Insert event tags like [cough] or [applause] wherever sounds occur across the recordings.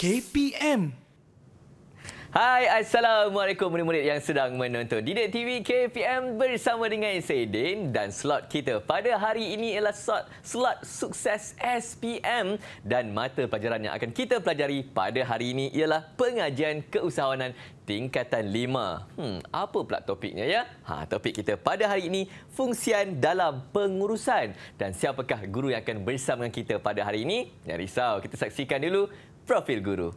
KPM. Hai, Assalamualaikum murid-murid yang sedang menonton Didik TV KPM bersama dengan saya Din dan slot kita pada hari ini ialah slot, slot sukses SPM dan mata pelajaran yang akan kita pelajari pada hari ini ialah pengajian keusahawanan tingkatan 5. Hmm, apa pula topiknya ya? Ha, topik kita pada hari ini fungsian dalam pengurusan dan siapakah guru yang akan bersama dengan kita pada hari ini? Jangan risau, kita saksikan dulu Profil Guru.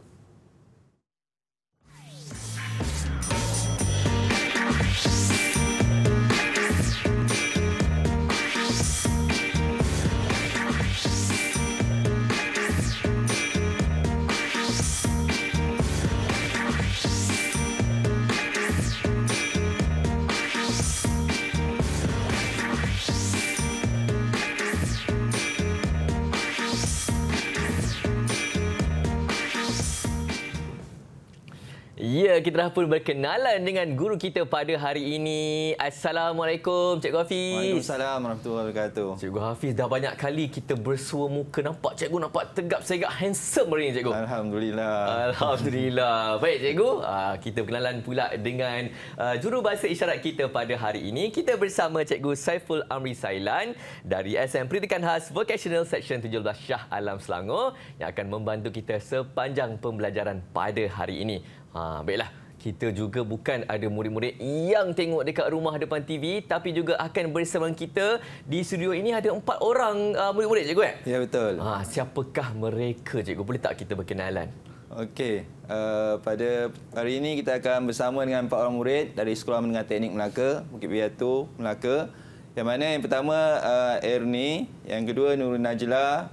Ya, kita dah pun berkenalan dengan guru kita pada hari ini. Assalamualaikum, Cikgu Hafiz. Waalaikumsalam, warahmatullahi wabarakatuh. Cikgu Hafiz, dah banyak kali kita bersua muka. Nampak cikgu nampak tegap, segak, handsome hari ini, cikgu. Alhamdulillah. Alhamdulillah. [laughs] Baik, cikgu. Ah, kita berkenalan pula dengan ah, juru bahasa isyarat kita pada hari ini. Kita bersama cikgu Saiful Amri Sailan dari SM Pendidikan Khas Vocational Section 17 Shah Alam Selangor yang akan membantu kita sepanjang pembelajaran pada hari ini. Ha, baiklah, kita juga bukan ada murid-murid yang tengok dekat rumah depan TV tapi juga akan bersama kita di studio ini ada empat orang uh, murid-murid cikgu eh? Ya betul. Ha, siapakah mereka cikgu? Boleh tak kita berkenalan? Okey, uh, pada hari ini kita akan bersama dengan empat orang murid dari Sekolah Menengah Teknik Melaka, Bukit Biatu, Melaka. Yang mana yang pertama uh, Erni, yang kedua Nurul Najla.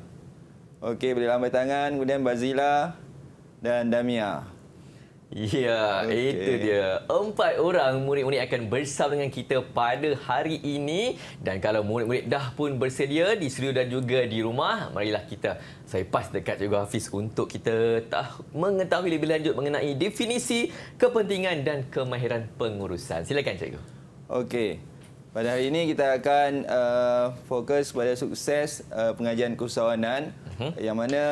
Okey, boleh lambai tangan. Kemudian Bazila dan Damia. Ya, okay. itu dia. Empat orang murid-murid akan bersama dengan kita pada hari ini. Dan kalau murid-murid dah pun bersedia di studio dan juga di rumah, marilah kita saya pas dekat juga Hafiz untuk kita tahu, mengetahui lebih lanjut mengenai definisi, kepentingan dan kemahiran pengurusan. Silakan Cikgu. Okey, pada hari ini kita akan uh, fokus pada sukses uh, pengajian keusahawanan uh-huh. Mhm. yang mana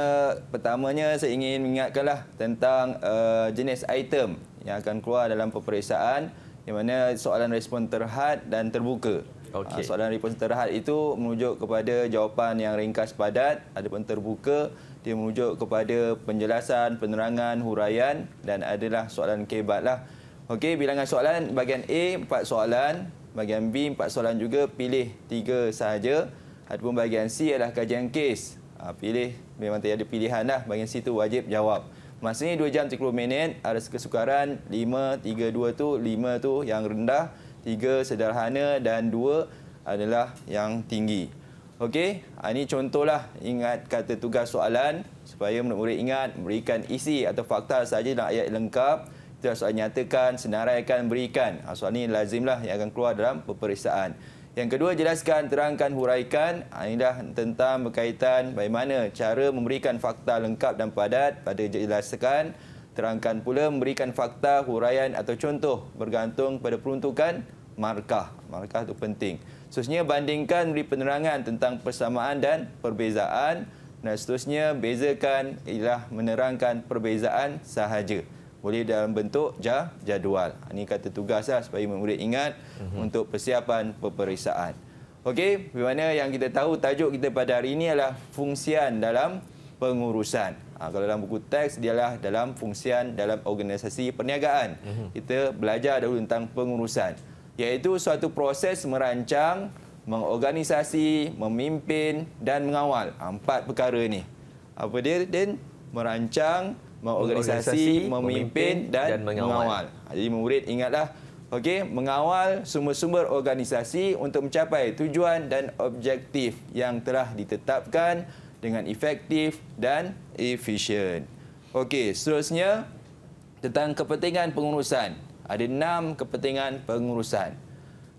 pertamanya saya ingin mengingatkanlah tentang uh, jenis item yang akan keluar dalam peperiksaan yang mana soalan respon terhad dan terbuka. Okay. Uh, ah, soalan respon terhad itu merujuk kepada jawapan yang ringkas padat ataupun terbuka dia merujuk kepada penjelasan, penerangan, huraian dan adalah soalan kebatlah. Okey, bilangan soalan bahagian A 4 soalan, bahagian B empat soalan juga pilih tiga sahaja ataupun bahagian C adalah kajian kes ha, pilih memang ada pilihan lah bahagian C itu wajib jawab maksudnya 2 jam 30 minit ada kesukaran 5, 3, 2 tu 5 tu yang rendah 3 sederhana dan 2 adalah yang tinggi Okey, ha, ini contohlah ingat kata tugas soalan supaya murid-murid ingat berikan isi atau fakta saja dalam ayat lengkap kita soal nyatakan, senaraikan, berikan. Ha, soal ini lazimlah yang akan keluar dalam peperiksaan. Yang kedua, jelaskan, terangkan, huraikan. Ha, inilah tentang berkaitan bagaimana cara memberikan fakta lengkap dan padat pada jelaskan. Terangkan pula memberikan fakta, huraian atau contoh bergantung pada peruntukan markah. Markah itu penting. Seterusnya, bandingkan beri penerangan tentang persamaan dan perbezaan. Dan seterusnya, bezakan ialah menerangkan perbezaan sahaja boleh dalam bentuk jadual. Ini kata tugaslah supaya murid ingat mm-hmm. untuk persiapan peperiksaan. Okey, di mana yang kita tahu tajuk kita pada hari ini adalah fungsian dalam pengurusan. Ha, kalau dalam buku teks dia adalah dalam fungsian dalam organisasi perniagaan. Mm-hmm. Kita belajar dahulu tentang pengurusan iaitu suatu proses merancang, mengorganisasi, memimpin dan mengawal. Ha, empat perkara ini. Apa dia? Dan merancang, mengorganisasi, memimpin dan, dan mengawal. mengawal. Ha, jadi murid ingatlah okey mengawal sumber-sumber organisasi untuk mencapai tujuan dan objektif yang telah ditetapkan dengan efektif dan efisien. Okey, seterusnya tentang kepentingan pengurusan. Ada enam kepentingan pengurusan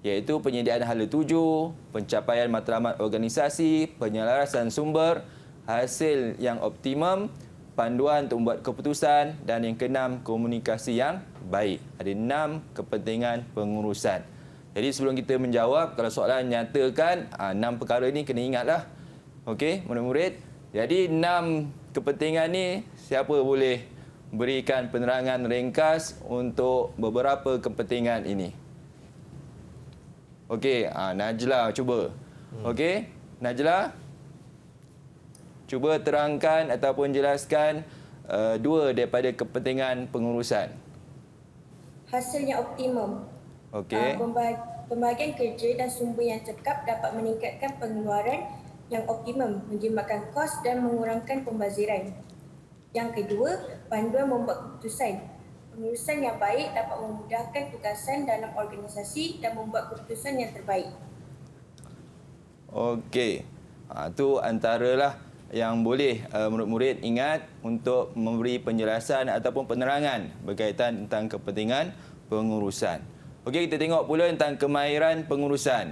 iaitu penyediaan hala tuju, pencapaian matlamat organisasi, penyelarasan sumber, hasil yang optimum, panduan untuk membuat keputusan dan yang keenam komunikasi yang baik. Ada enam kepentingan pengurusan. Jadi sebelum kita menjawab kalau soalan nyatakan ah, enam perkara ini kena ingatlah. Okey, murid-murid. Jadi enam kepentingan ini siapa boleh berikan penerangan ringkas untuk beberapa kepentingan ini? Okey, ah, Najla cuba. Hmm. Okey, Najla cuba terangkan ataupun jelaskan uh, dua daripada kepentingan pengurusan. Hasilnya optimum. Okey. Uh, ah, pembag- pembagian kerja dan sumber yang cekap dapat meningkatkan pengeluaran yang optimum, menjimatkan kos dan mengurangkan pembaziran. Yang kedua, panduan membuat keputusan. Pengurusan yang baik dapat memudahkan tugasan dalam organisasi dan membuat keputusan yang terbaik. Okey. Ha, tu antaralah lah yang boleh uh, murid-murid ingat untuk memberi penjelasan ataupun penerangan berkaitan tentang kepentingan pengurusan. Okey, kita tengok pula tentang kemahiran pengurusan.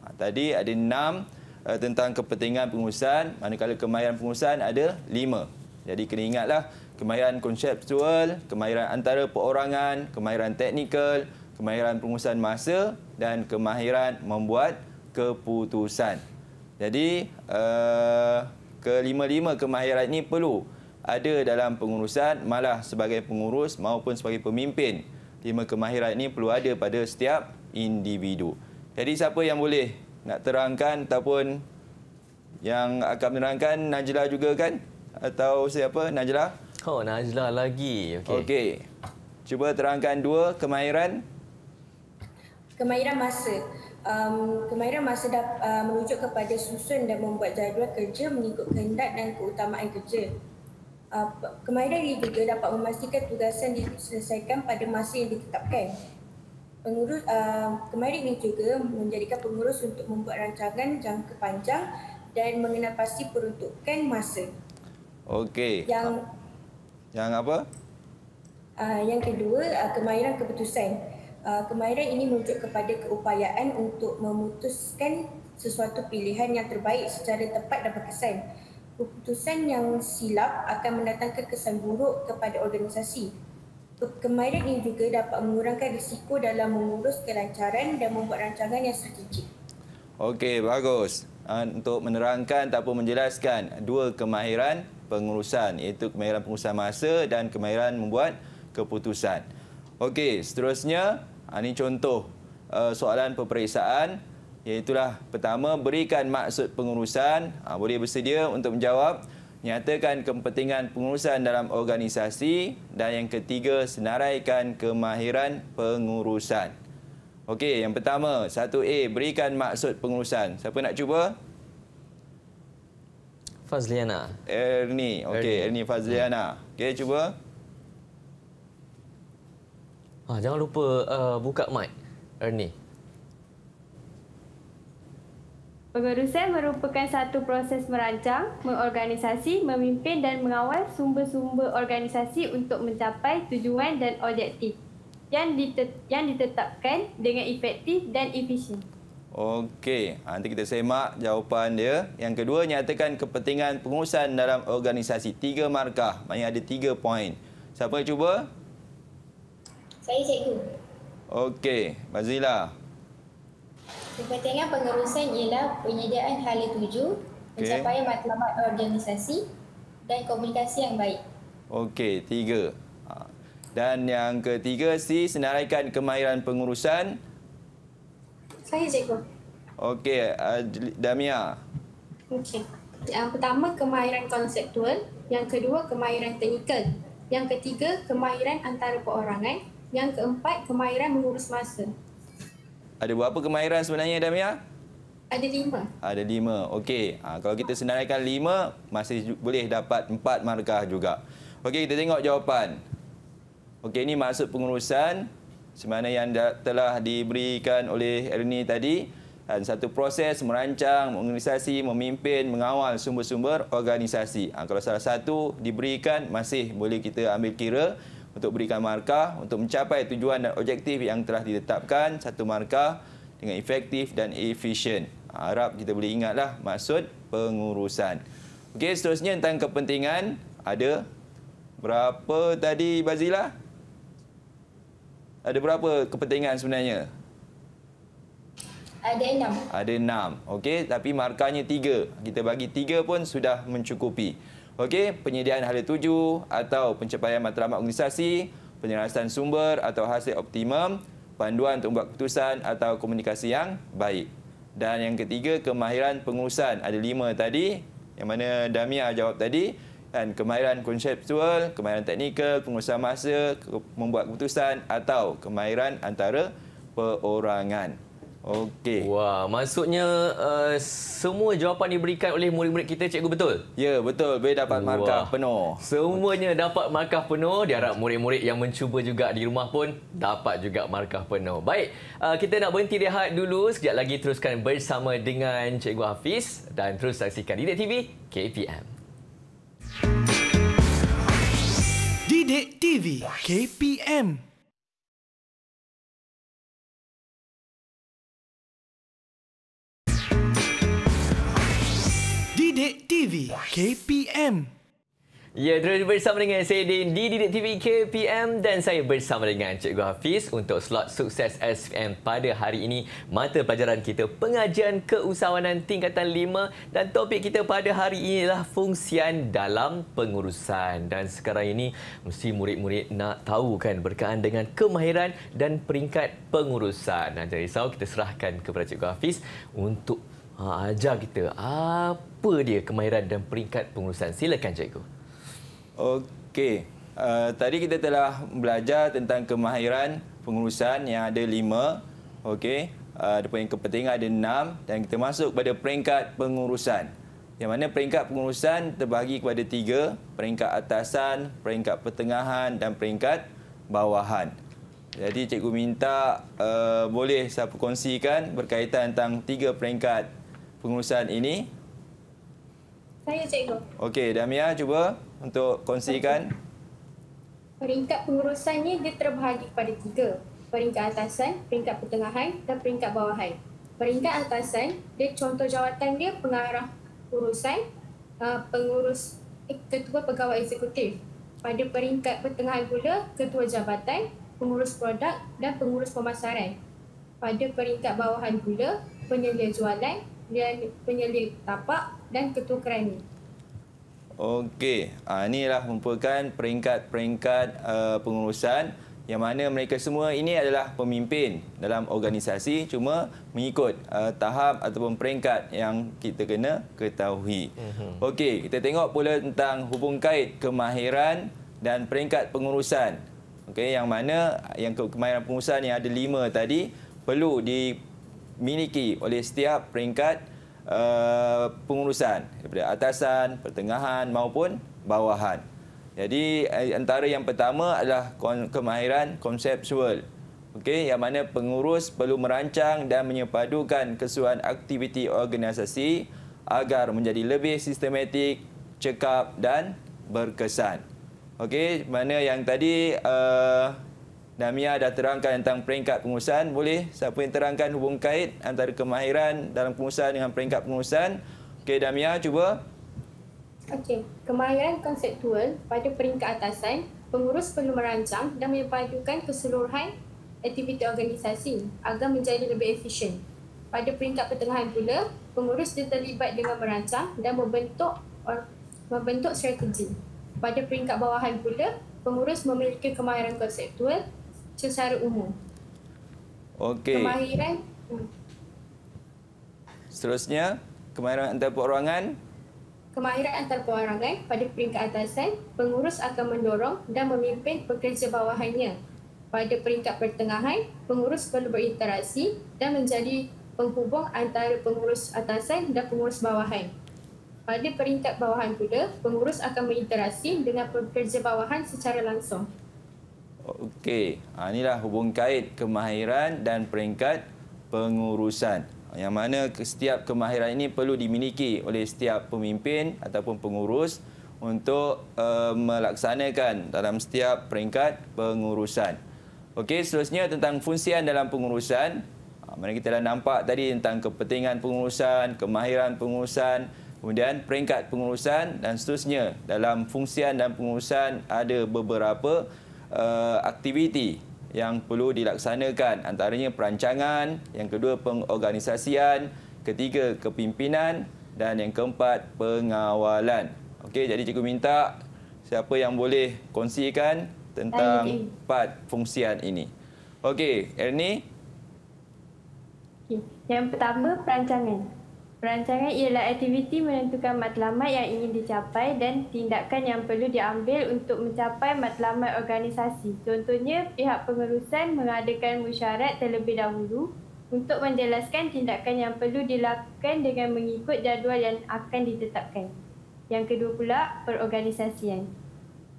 Ha, tadi ada enam uh, tentang kepentingan pengurusan, manakala kemahiran pengurusan ada lima. Jadi kena ingatlah kemahiran konseptual, kemahiran antara perorangan, kemahiran teknikal, kemahiran pengurusan masa dan kemahiran membuat keputusan. Jadi uh, kelima-lima kemahiran ini perlu ada dalam pengurusan malah sebagai pengurus maupun sebagai pemimpin lima kemahiran ini perlu ada pada setiap individu. Jadi siapa yang boleh nak terangkan ataupun yang akan menerangkan Najla juga kan atau siapa Najla? Oh Najla lagi. Okey. Okey. Cuba terangkan dua kemahiran. Kemahiran masa um, kemahiran masa dah uh, merujuk kepada susun dan membuat jadual kerja mengikut kehendak dan keutamaan kerja. Uh, kemahiran ini juga dapat memastikan tugasan diselesaikan pada masa yang ditetapkan. Pengurus, uh, kemahiran ini juga menjadikan pengurus untuk membuat rancangan jangka panjang dan mengenal pasti peruntukan masa. Okey. Yang, yang apa? Uh, yang kedua, uh, kemahiran keputusan uh, kemahiran ini merujuk kepada keupayaan untuk memutuskan sesuatu pilihan yang terbaik secara tepat dan berkesan. Keputusan yang silap akan mendatangkan kesan buruk kepada organisasi. Kemahiran ini juga dapat mengurangkan risiko dalam mengurus kelancaran dan membuat rancangan yang strategik. Okey, bagus. Ah, untuk menerangkan ataupun menjelaskan dua kemahiran pengurusan iaitu kemahiran pengurusan masa dan kemahiran membuat keputusan. Okey, seterusnya ini ha, contoh uh, soalan peperiksaan iaitulah pertama berikan maksud pengurusan ha, boleh bersedia untuk menjawab nyatakan kepentingan pengurusan dalam organisasi dan yang ketiga senaraikan kemahiran pengurusan. Okey, yang pertama 1A berikan maksud pengurusan. Siapa nak cuba? Fazliana. Ernie. Okey, Ernie. Ernie Fazliana. Okey, cuba. Ha, jangan lupa uh, buka mic, Ernie. Pengurusan merupakan satu proses merancang, mengorganisasi, memimpin dan mengawal sumber-sumber organisasi untuk mencapai tujuan dan objektif yang, ditet- yang ditetapkan dengan efektif dan efisien. Okey, ha, nanti kita semak jawapan dia. Yang kedua, nyatakan kepentingan pengurusan dalam organisasi. Tiga markah, maknanya ada tiga poin. Siapa yang cuba? Saya cikgu. Okey, Mazila. Kepentingan pengurusan ialah penyediaan hala tuju, okay. mencapai matlamat organisasi dan komunikasi yang baik. Okey, tiga. Ha. Dan yang ketiga, si senaraikan kemahiran pengurusan. Saya cikgu. Okey, Damia. Okey. Yang pertama, kemahiran konseptual. Yang kedua, kemahiran teknikal. Yang ketiga, kemahiran antara perorangan. Yang keempat, kemahiran mengurus masa. Ada berapa kemahiran sebenarnya, Damia? Ada lima. Ada lima, okey. Ha, kalau kita senaraikan lima, masih boleh dapat empat markah juga. Okey, kita tengok jawapan. Okey, ini maksud pengurusan. Semana yang telah diberikan oleh Ernie tadi. Dan satu proses merancang, mengorganisasi, memimpin, mengawal sumber-sumber organisasi. Ha, kalau salah satu diberikan, masih boleh kita ambil kira untuk berikan markah untuk mencapai tujuan dan objektif yang telah ditetapkan satu markah dengan efektif dan efisien. Ha, harap kita boleh ingatlah maksud pengurusan. Okey, seterusnya tentang kepentingan ada berapa tadi Bazila? Ada berapa kepentingan sebenarnya? Ada enam. Ada enam. Okey, tapi markahnya tiga. Kita bagi tiga pun sudah mencukupi. Okey, penyediaan hala tuju atau pencapaian matlamat organisasi, penyelarasan sumber atau hasil optimum, panduan untuk membuat keputusan atau komunikasi yang baik. Dan yang ketiga, kemahiran pengurusan. Ada lima tadi, yang mana Damia jawab tadi. Dan kemahiran konseptual, kemahiran teknikal, pengurusan masa, membuat keputusan atau kemahiran antara perorangan. Okey. Wah, maksudnya uh, semua jawapan diberikan oleh murid-murid kita cikgu betul? Ya, betul. Boleh dapat markah penuh. Semuanya dapat markah penuh. Diharap murid-murid yang mencuba juga di rumah pun dapat juga markah penuh. Baik, uh, kita nak berhenti rehat dulu. Sekejap lagi teruskan bersama dengan cikgu Hafiz dan terus saksikan Didik TV KPM. Didik TV KPM. Didik TV KPM. Ya, terus bersama dengan saya Din di Didik TV KPM dan saya bersama dengan Cikgu Hafiz untuk slot sukses SPM pada hari ini. Mata pelajaran kita pengajian keusahawanan tingkatan 5 dan topik kita pada hari ini ialah fungsian dalam pengurusan. Dan sekarang ini mesti murid-murid nak tahu kan berkaitan dengan kemahiran dan peringkat pengurusan. Nah, jangan risau, kita serahkan kepada Cikgu Hafiz untuk ha, ajar kita apa apa dia kemahiran dan peringkat pengurusan? Silakan cikgu. Okey. Uh, tadi kita telah belajar tentang kemahiran pengurusan yang ada lima. Okey. Eh, ada uh, yang kepentingan ada enam dan kita masuk pada peringkat pengurusan. Yang mana peringkat pengurusan terbahagi kepada tiga, peringkat atasan, peringkat pertengahan dan peringkat bawahan. Jadi cikgu minta uh, boleh saya perkongsikan berkaitan tentang tiga peringkat pengurusan ini saya cikgu. Okey, Damia cuba untuk kongsikan. Peringkat pengurusannya dia terbahagi kepada tiga. Peringkat atasan, peringkat pertengahan dan peringkat bawahan. Peringkat atasan, dia contoh jawatan dia pengarah urusan uh, pengurus eh, ketua pegawai eksekutif. Pada peringkat pertengahan pula, ketua jabatan, pengurus produk dan pengurus pemasaran. Pada peringkat bawahan pula, penyelia jualan, dan penyelip tapak dan ketua kerani. Okey, ha, ah, adalah merupakan peringkat-peringkat uh, pengurusan yang mana mereka semua ini adalah pemimpin dalam organisasi cuma mengikut uh, tahap ataupun peringkat yang kita kena ketahui. Mhm. Okey, kita tengok pula tentang hubung kait kemahiran dan peringkat pengurusan. Okey, yang mana yang kemahiran pengurusan yang ada lima tadi perlu di dimiliki oleh setiap peringkat uh, pengurusan daripada atasan, pertengahan maupun bawahan. Jadi eh, antara yang pertama adalah kemahiran konseptual. Okey, yang mana pengurus perlu merancang dan menyepadukan keseluruhan aktiviti organisasi agar menjadi lebih sistematik, cekap dan berkesan. Okey, mana yang tadi uh, Damia dah terangkan tentang peringkat pengurusan. Boleh siapa yang terangkan hubung kait antara kemahiran dalam pengurusan dengan peringkat pengurusan? Okey, Damia cuba. Okey, kemahiran konseptual pada peringkat atasan, pengurus perlu merancang dan menyepadukan keseluruhan aktiviti organisasi agar menjadi lebih efisien. Pada peringkat pertengahan pula, pengurus terlibat dengan merancang dan membentuk or, membentuk strategi. Pada peringkat bawahan pula, pengurus memiliki kemahiran konseptual secara umum. Okey. Kemahiran. Hmm. Seterusnya, kemahiran antar perorangan. Kemahiran antar perorangan pada peringkat atasan, pengurus akan mendorong dan memimpin pekerja bawahannya. Pada peringkat pertengahan, pengurus perlu berinteraksi dan menjadi penghubung antara pengurus atasan dan pengurus bawahan. Pada peringkat bawahan pula, pengurus akan berinteraksi dengan pekerja bawahan secara langsung. Okey, ha, inilah hubung kait kemahiran dan peringkat pengurusan. Yang mana setiap kemahiran ini perlu dimiliki oleh setiap pemimpin ataupun pengurus untuk uh, melaksanakan dalam setiap peringkat pengurusan. Okey, selanjutnya tentang fungsian dalam pengurusan. Ha, mana kita dah nampak tadi tentang kepentingan pengurusan, kemahiran pengurusan, kemudian peringkat pengurusan dan seterusnya. Dalam fungsian dan pengurusan ada beberapa Eh, aktiviti yang perlu dilaksanakan antaranya perancangan, yang kedua pengorganisasian, ketiga kepimpinan dan yang keempat pengawalan. Okey, jadi cikgu minta siapa yang boleh kongsikan tentang okay. empat fungsian ini. Okey, Erni Okay. Yang pertama perancangan. Perancangan ialah aktiviti menentukan matlamat yang ingin dicapai dan tindakan yang perlu diambil untuk mencapai matlamat organisasi. Contohnya, pihak pengurusan mengadakan musyarat terlebih dahulu untuk menjelaskan tindakan yang perlu dilakukan dengan mengikut jadual yang akan ditetapkan. Yang kedua pula, perorganisasian.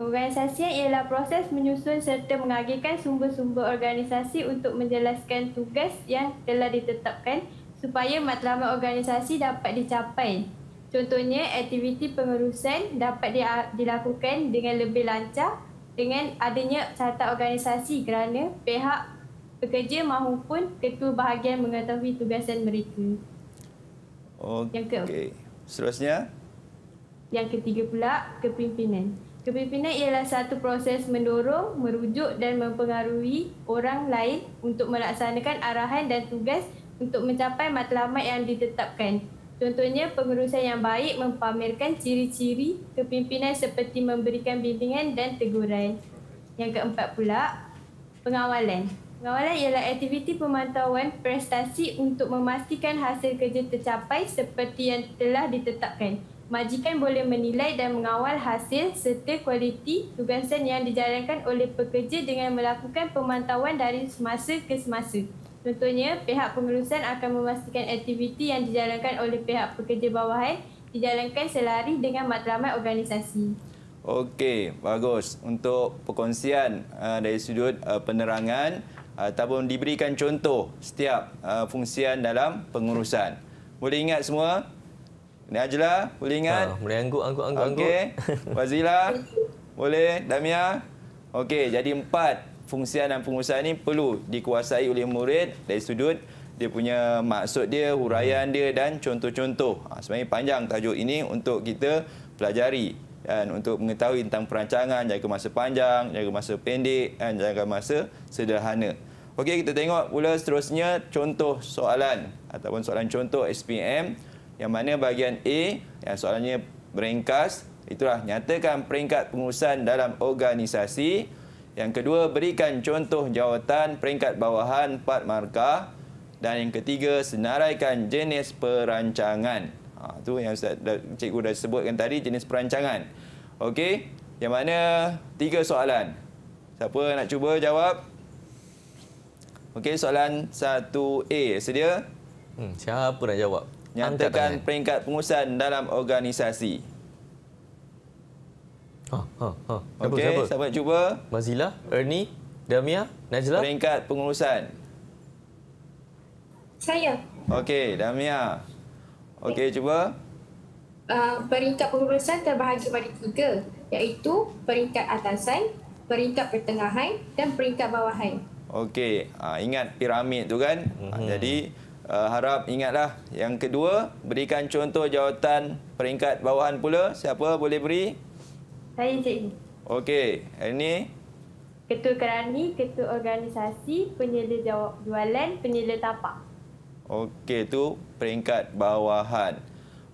Organisasian ialah proses menyusun serta mengagihkan sumber-sumber organisasi untuk menjelaskan tugas yang telah ditetapkan supaya matlamat organisasi dapat dicapai. Contohnya, aktiviti pengurusan dapat dilakukan dengan lebih lancar dengan adanya carta organisasi kerana pihak pekerja mahupun ketua bahagian mengetahui tugasan mereka. Okay. Yang keempat. Seterusnya? Yang ketiga pula, kepimpinan. Kepimpinan ialah satu proses mendorong, merujuk dan mempengaruhi orang lain untuk melaksanakan arahan dan tugas untuk mencapai matlamat yang ditetapkan. Contohnya, pengurusan yang baik mempamerkan ciri-ciri kepimpinan seperti memberikan bimbingan dan teguran. Yang keempat pula, pengawalan. Pengawalan ialah aktiviti pemantauan prestasi untuk memastikan hasil kerja tercapai seperti yang telah ditetapkan. Majikan boleh menilai dan mengawal hasil serta kualiti tugasan yang dijalankan oleh pekerja dengan melakukan pemantauan dari semasa ke semasa. Contohnya, pihak pengurusan akan memastikan aktiviti yang dijalankan oleh pihak pekerja bawahan dijalankan selari dengan matlamat organisasi. Okey, bagus. Untuk perkongsian uh, dari sudut uh, penerangan uh, ataupun diberikan contoh setiap uh, fungsian dalam pengurusan. Boleh ingat semua? Ini Najla, boleh ingat? Ha, boleh angguk, angguk, angguk. Okey, Wazila, [laughs] boleh? Damia? Okey, jadi empat fungsian dan pengusaha ini perlu dikuasai oleh murid dari sudut dia punya maksud dia, huraian dia dan contoh-contoh. Ha, sebenarnya panjang tajuk ini untuk kita pelajari dan untuk mengetahui tentang perancangan jangka masa panjang, jangka masa pendek dan jangka masa sederhana. Okey, kita tengok pula seterusnya contoh soalan ataupun soalan contoh SPM yang mana bahagian A yang soalannya beringkas itulah nyatakan peringkat pengurusan dalam organisasi yang kedua, berikan contoh jawatan peringkat bawahan empat markah. Dan yang ketiga, senaraikan jenis perancangan. Ha, tu yang cikgu dah sebutkan tadi, jenis perancangan. Okey, yang mana tiga soalan. Siapa nak cuba jawab? Okey, soalan 1A. Sedia? Hmm, siapa nak jawab? Nyatakan peringkat pengurusan dalam organisasi. Ha, ha, ha. Okey, selamat cuba. Mazila, Ernie, Damia, Najla. Peringkat pengurusan. Saya. Okey, Damia. Okey, okay. cuba. Uh, peringkat pengurusan terbahagi kepada, tiga, iaitu peringkat atasan, peringkat pertengahan dan peringkat bawahan. Okey, uh, ingat piramid tu kan? Hmm. Jadi uh, harap ingatlah. Yang kedua, berikan contoh jawatan peringkat bawahan pula. Siapa boleh beri? Saya Encik Okey, ini Ketua Kerani, Ketua Organisasi, Penyelia Jawab Jualan, Penyelia Tapak. Okey, tu peringkat bawahan.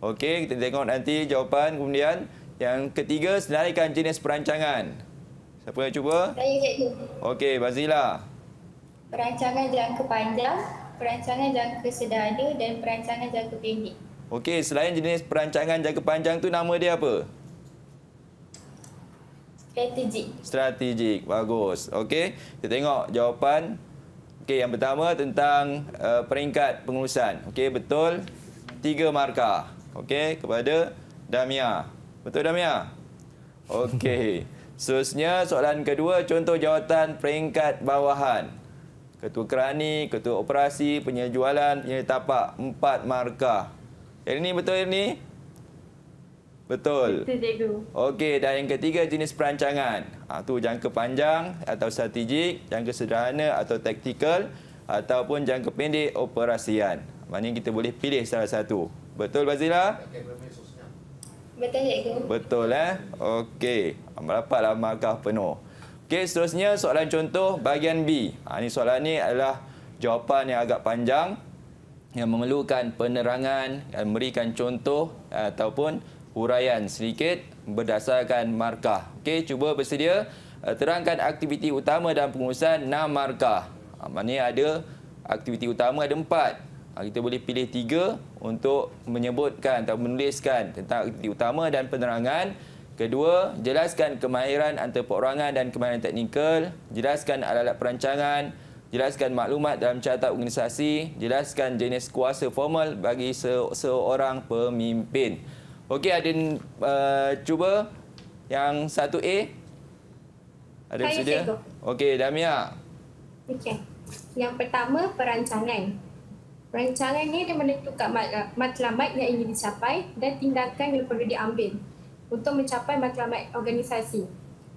Okey, kita tengok nanti jawapan kemudian. Yang ketiga, senaraikan jenis perancangan. Siapa yang cuba? Saya, Cikgu. Okey, Bazila. Perancangan jangka panjang, perancangan jangka sederhana dan perancangan jangka pendek. Okey, selain jenis perancangan jangka panjang tu nama dia apa? Strategik. Strategik. Bagus. Okey. Kita tengok jawapan. Okey, yang pertama tentang uh, peringkat pengurusan. Okey, betul. Tiga markah. Okey, kepada Damia. Betul Damia? Okey. [laughs] Seterusnya, soalan kedua, contoh jawatan peringkat bawahan. Ketua kerani, ketua operasi, penyejualan, tapak Empat markah. Yang ini betul yang ini? Betul. Okey, dan yang ketiga jenis perancangan. Itu ah, ha, jangka panjang atau strategik, jangka sederhana atau taktikal ataupun jangka pendek operasian. Maknanya kita boleh pilih salah satu. Betul, Bazila? Betul, Cikgu. Betul, eh? Okey. Berdapatlah markah penuh. Okey, seterusnya soalan contoh bahagian B. Ha, ah, ini soalan ini adalah jawapan yang agak panjang yang memerlukan penerangan dan memberikan contoh ataupun huraian sedikit berdasarkan markah. Okey, cuba bersedia eh, terangkan aktiviti utama dan pengurusan 6 markah. Ah, maknanya ada aktiviti utama ada empat. Ah, kita boleh pilih tiga untuk menyebutkan atau menuliskan tentang aktiviti utama dan penerangan. Kedua, jelaskan kemahiran antara perorangan dan kemahiran teknikal. Jelaskan alat-alat perancangan. Jelaskan maklumat dalam carta organisasi. Jelaskan jenis kuasa formal bagi seorang pemimpin. Okey, ada uh, cuba yang satu A. Ada sedia? Okey, Damia. Okey. Yang pertama, perancangan. Perancangan ini dia menentukan uh, matlamat yang ingin dicapai dan tindakan yang perlu diambil untuk mencapai matlamat organisasi.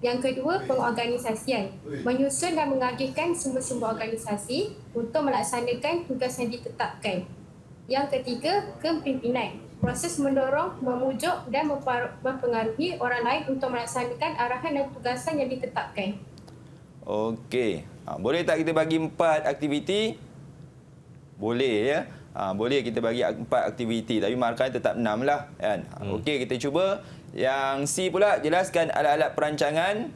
Yang kedua, pengorganisasian. Menyusun dan mengagihkan semua-semua organisasi untuk melaksanakan tugas yang ditetapkan. Yang ketiga, kepimpinan proses mendorong, memujuk dan mempengaruhi orang lain untuk melaksanakan arahan dan tugasan yang ditetapkan. Okey. Ha, boleh tak kita bagi empat aktiviti? Boleh ya. Ha, boleh kita bagi empat aktiviti tapi markah tetap enam lah. Kan? Ha, hmm. Okey kita cuba. Yang C pula jelaskan alat-alat perancangan.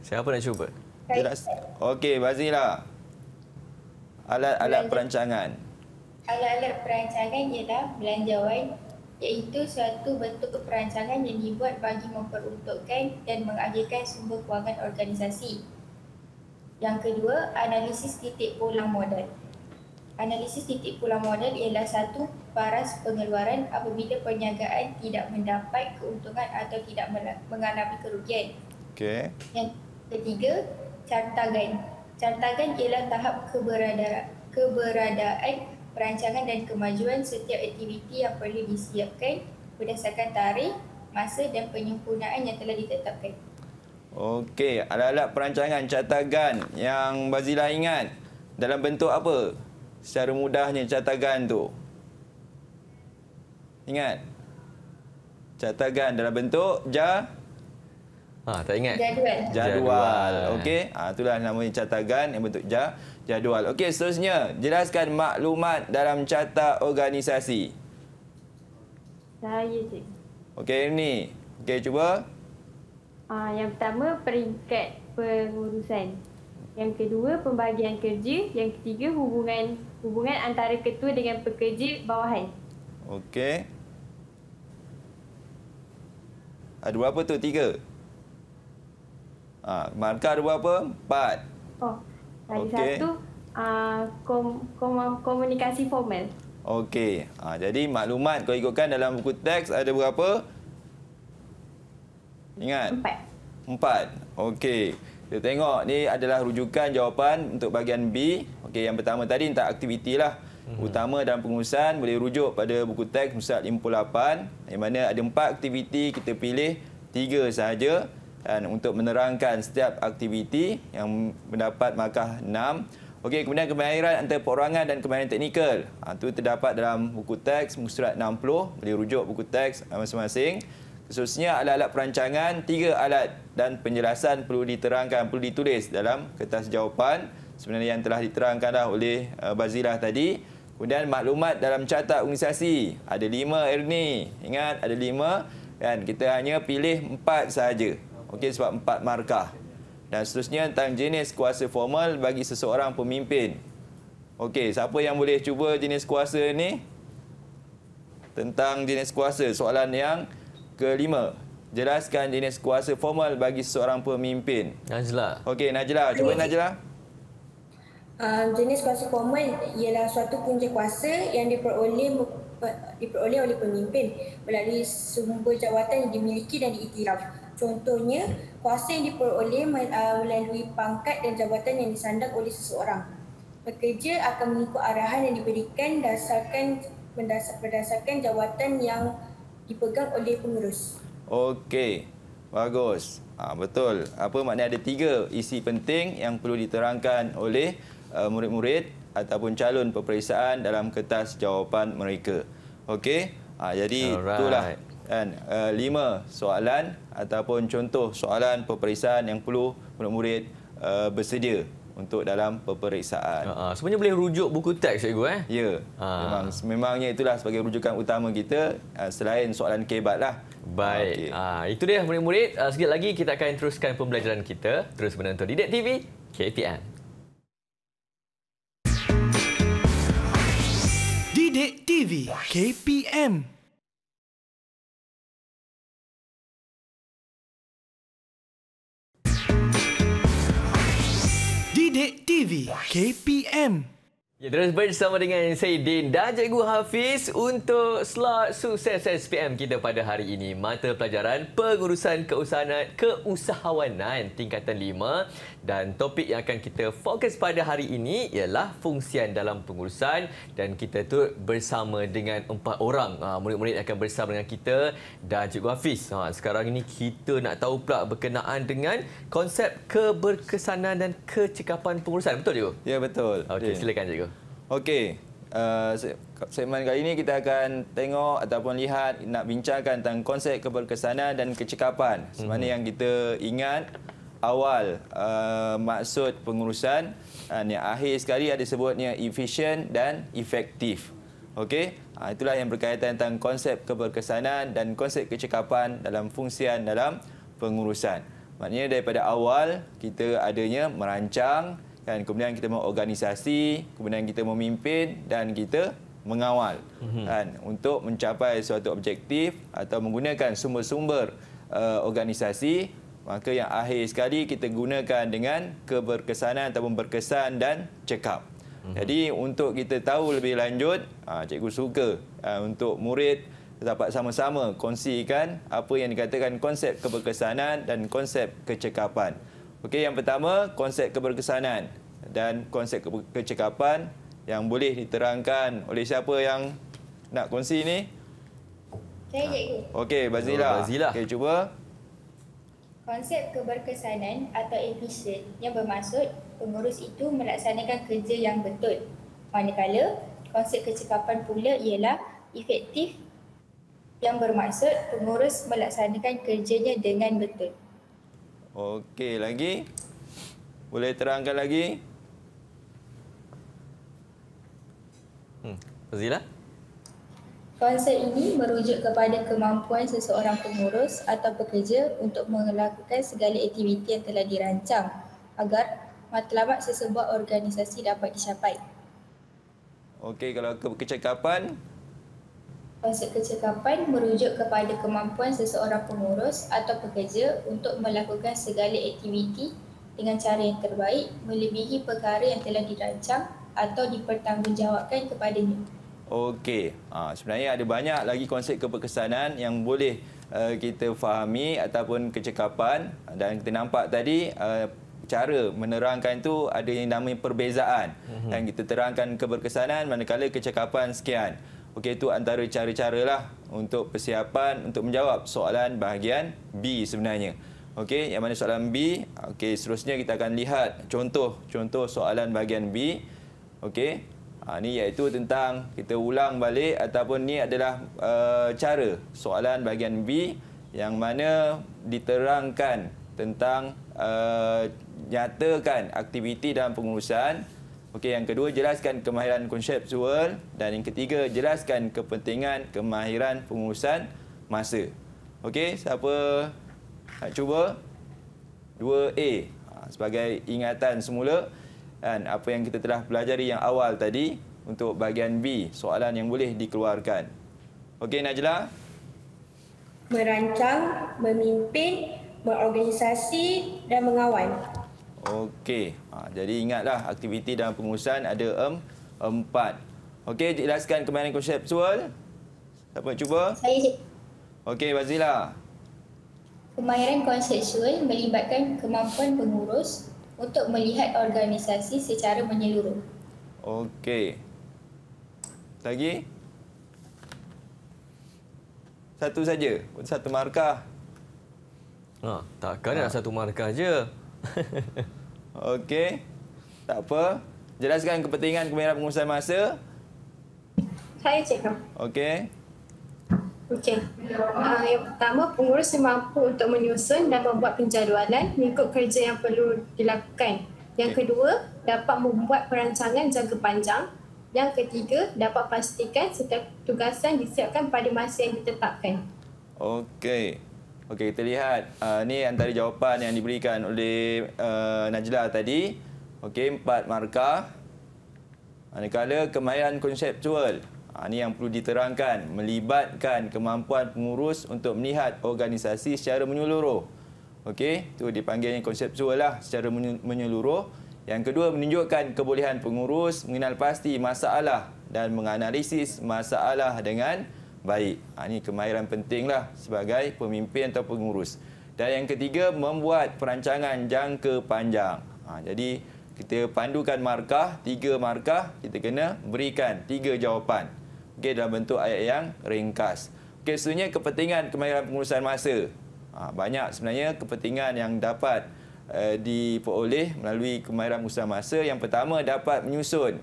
Siapa nak cuba? Jelas. Okey, Bazila. Alat-alat perancangan. Alat-alat perancangan ialah belanjawan iaitu suatu bentuk perancangan yang dibuat bagi memperuntukkan dan mengakhirkan sumber kewangan organisasi. Yang kedua, analisis titik pulang modal. Analisis titik pulang modal ialah satu paras pengeluaran apabila perniagaan tidak mendapat keuntungan atau tidak mengalami kerugian. Okay. Yang ketiga, cartagan. Cartagan ialah tahap keberadaan, keberadaan perancangan dan kemajuan setiap aktiviti yang perlu disiapkan berdasarkan tarikh, masa dan penyempurnaan yang telah ditetapkan. Okey, alat-alat perancangan catatan yang Bazila ingat dalam bentuk apa? Secara mudahnya catatan tu. Ingat? catatan dalam bentuk ja Ah, tak ingat. Jadual. Jadual. Okey. Ah, itulah namanya catatan yang bentuk jadual jadual. Okey, seterusnya, jelaskan maklumat dalam carta organisasi. Saya, cik. Okey, ini. Okey, cuba. Ah, yang pertama, peringkat pengurusan. Yang kedua, pembahagian kerja. Yang ketiga, hubungan hubungan antara ketua dengan pekerja bawahan. Okey. Ada ah, berapa tu? Tiga. Ah, markah ada berapa? Empat. Oh, lagi okay. satu uh, kom, kom, komunikasi formal. Okey. Ha, jadi maklumat kau ikutkan dalam buku teks ada berapa? Ingat? Empat. Empat. Okey. Kita tengok ni adalah rujukan jawapan untuk bahagian B. Okey, yang pertama tadi tentang aktiviti lah. Hmm. Utama dalam pengurusan boleh rujuk pada buku teks Musa 58. Yang mana ada empat aktiviti kita pilih tiga sahaja dan untuk menerangkan setiap aktiviti yang mendapat markah 6. Okey, kemudian kemahiran antara perorangan dan kemahiran teknikal. Ha, itu terdapat dalam buku teks muka surat 60. Boleh rujuk buku teks masing-masing. Khususnya alat-alat perancangan, tiga alat dan penjelasan perlu diterangkan, perlu ditulis dalam kertas jawapan. Sebenarnya yang telah diterangkan dah oleh eh, Bazilah tadi. Kemudian maklumat dalam carta organisasi. Ada lima, Ernie. Ingat, ada lima. Dan kita hanya pilih empat sahaja. Okey sebab empat markah. Dan seterusnya tentang jenis kuasa formal bagi seseorang pemimpin. Okey, siapa yang boleh cuba jenis kuasa ni? Tentang jenis kuasa, soalan yang kelima. Jelaskan jenis kuasa formal bagi seorang pemimpin. Najla. Okey, Najla. Cuba Najla. Um, jenis kuasa formal ialah suatu punca kuasa yang diperoleh diperoleh oleh pemimpin melalui sumber jawatan yang dimiliki dan diiktiraf. Contohnya, kuasa yang diperoleh ah, melalui pangkat dan jabatan yang disandang oleh seseorang. Pekerja akan mengikut arahan yang diberikan berdasarkan berdasarkan jawatan yang dipegang oleh pengurus. Okey, bagus. Ha, betul. Apa maknanya ada tiga isi penting yang perlu diterangkan oleh ah, murid-murid uh, ataupun calon peperiksaan dalam kertas jawapan mereka. Okey, ha, jadi Alright. itulah dan uh, lima soalan ataupun contoh soalan peperiksaan yang perlu murid-murid uh, bersedia untuk dalam peperiksaan. Uh, sebenarnya boleh rujuk buku teks cikgu eh? Ya. Uh. Memang memangnya itulah sebagai rujukan utama kita uh, selain soalan kebatlah. Baik. okay. uh, itu dia murid-murid. Uh, sekejap lagi kita akan teruskan pembelajaran kita terus menonton Didik TV KPM. Didik TV KPM. Sidik TV KPM Ya, terus bersama dengan saya Din dan Cikgu Hafiz untuk slot sukses SPM kita pada hari ini. Mata pelajaran Pengurusan Keusahawanan, Keusahawanan Tingkatan 5 dan topik yang akan kita fokus pada hari ini ialah fungsian dalam pengurusan dan kita tu bersama dengan empat orang. Ah, murid-murid akan bersama dengan kita dan Cikgu Hafiz. Ah, sekarang ini kita nak tahu pula berkenaan dengan konsep keberkesanan dan kecekapan pengurusan. Betul Cikgu? Ya, betul. Okey, silakan Cikgu. Okey, uh, segmen kali ini kita akan tengok ataupun lihat nak bincangkan tentang konsep keberkesanan dan kecekapan. Semana mm -hmm. yang kita ingat awal uh, maksud pengurusan dan uh, yang akhir sekali ada sebutnya efisien dan efektif. Okey, ah, itulah yang berkaitan tentang konsep keberkesanan dan konsep kecekapan dalam fungsian dalam pengurusan. Maknanya daripada awal kita adanya merancang dan kemudian kita mengorganisasi, kemudian kita memimpin dan kita mengawal mhm. kan mm -hmm. untuk mencapai suatu objektif atau menggunakan sumber-sumber uh, organisasi Maka yang akhir sekali kita gunakan dengan keberkesanan ataupun berkesan dan cekap. Mhm. Jadi untuk kita tahu lebih lanjut, ah, cikgu suka ah, untuk murid dapat sama-sama kongsikan apa yang dikatakan konsep keberkesanan dan konsep kecekapan. Okey, yang pertama konsep keberkesanan dan konsep kecekapan yang boleh diterangkan oleh siapa yang nak kongsi ni? Saya cikgu. Okey, Bazila. Bazila. Okey, cuba. Konsep keberkesanan atau efficient yang bermaksud pengurus itu melaksanakan kerja yang betul. Manakala, konsep kecepatan pula ialah efektif yang bermaksud pengurus melaksanakan kerjanya dengan betul. Okey, lagi? Boleh terangkan lagi? Hmm, Fazilah? Konsep ini merujuk kepada kemampuan seseorang pengurus atau pekerja untuk melakukan segala aktiviti yang telah dirancang agar matlamat sesebuah organisasi dapat dicapai. Okey, kalau ke kecekapan? Konsep kecekapan merujuk kepada kemampuan seseorang pengurus atau pekerja untuk melakukan segala aktiviti dengan cara yang terbaik melebihi perkara yang telah dirancang atau dipertanggungjawabkan kepadanya. Okey. Ha, sebenarnya ada banyak lagi konsep keperkesanan yang boleh uh, kita fahami ataupun kecekapan dan kita nampak tadi uh, cara menerangkan itu ada yang namanya perbezaan. Mm-hmm. Dan kita terangkan keperkesanan manakala kecekapan sekian. Okey itu antara cara-caralah untuk persiapan untuk menjawab soalan bahagian B sebenarnya. Okey, yang mana soalan B? Okey, seterusnya kita akan lihat contoh-contoh soalan bahagian B. Okey. Ha, ni iaitu tentang kita ulang balik ataupun ini adalah uh, cara soalan bahagian B yang mana diterangkan tentang uh, nyatakan aktiviti dalam pengurusan. Okey, yang kedua jelaskan kemahiran konseptual dan yang ketiga jelaskan kepentingan kemahiran pengurusan masa. Okey, siapa nak cuba? 2A ha, sebagai ingatan semula dan apa yang kita telah pelajari yang awal tadi untuk bahagian B, soalan yang boleh dikeluarkan. Okey Najla. Merancang, memimpin, berorganisasi dan mengawal. Okey. Ha, jadi ingatlah aktiviti dalam pengurusan ada um, empat. Okey, jelaskan kemarin konseptual. soal. Siapa nak cuba? Saya. Okey, Bazila. Kemahiran konseptual melibatkan kemampuan pengurus untuk melihat organisasi secara menyeluruh. Okey. Lagi? Satu saja, satu markah. Ha, takkan ha. satu markah je. [laughs] Okey. Tak apa. Jelaskan kepentingan kemerahan pengurusan masa. Saya cikgu. Okey. Okey. Uh, yang pertama, pengurus yang mampu untuk menyusun dan membuat penjadualan mengikut kerja yang perlu dilakukan. Yang kedua, dapat membuat perancangan jangka panjang. Yang ketiga, dapat pastikan setiap tugasan disiapkan pada masa yang ditetapkan. Okey. Okey, kita lihat. Uh, ah, ini antara jawapan yang diberikan oleh uh, Najla tadi. Okey, empat markah. Manakala kemahiran konseptual. Ha, ini yang perlu diterangkan, melibatkan kemampuan pengurus untuk melihat organisasi secara menyeluruh. Okey, tu dipanggilnya konseptual lah, secara menyeluruh. Yang kedua, menunjukkan kebolehan pengurus mengenal pasti masalah dan menganalisis masalah dengan baik. Ha, ini kemahiran pentinglah sebagai pemimpin atau pengurus. Dan yang ketiga, membuat perancangan jangka panjang. Ha, jadi, kita pandukan markah, tiga markah, kita kena berikan tiga jawapan okay, dalam bentuk ayat yang ringkas. Okay, Selanjutnya, kepentingan kemahiran pengurusan masa. Ha, banyak sebenarnya kepentingan yang dapat uh, diperoleh melalui kemahiran pengurusan masa. Yang pertama, dapat menyusun